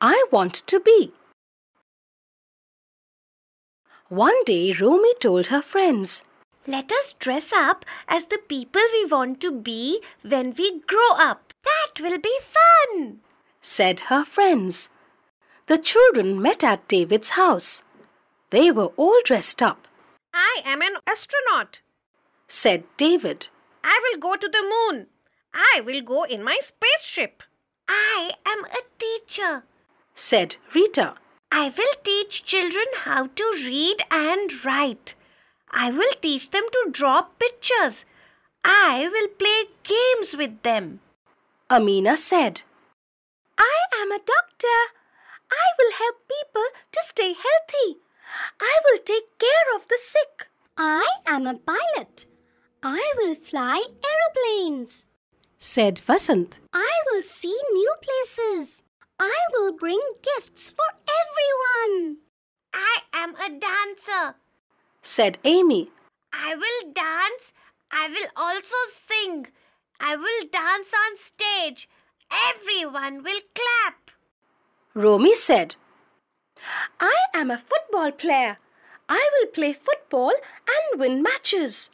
I want to be. One day, Rumi told her friends, Let us dress up as the people we want to be when we grow up. That will be fun, said her friends. The children met at David's house. They were all dressed up. I am an astronaut, said David. I will go to the moon. I will go in my spaceship. I am a teacher, said Rita. I will teach children how to read and write. I will teach them to draw pictures. I will play games with them. Amina said, I am a doctor. I will help people to stay healthy. I will take care of the sick. I am a pilot. I will fly aeroplanes, said Vasant. I will see new places. I will bring gifts for everyone. I am a dancer, said Amy. I will dance. I will also sing. I will dance on stage. Everyone will clap. Romy said, I am a football player. I will play football and win matches.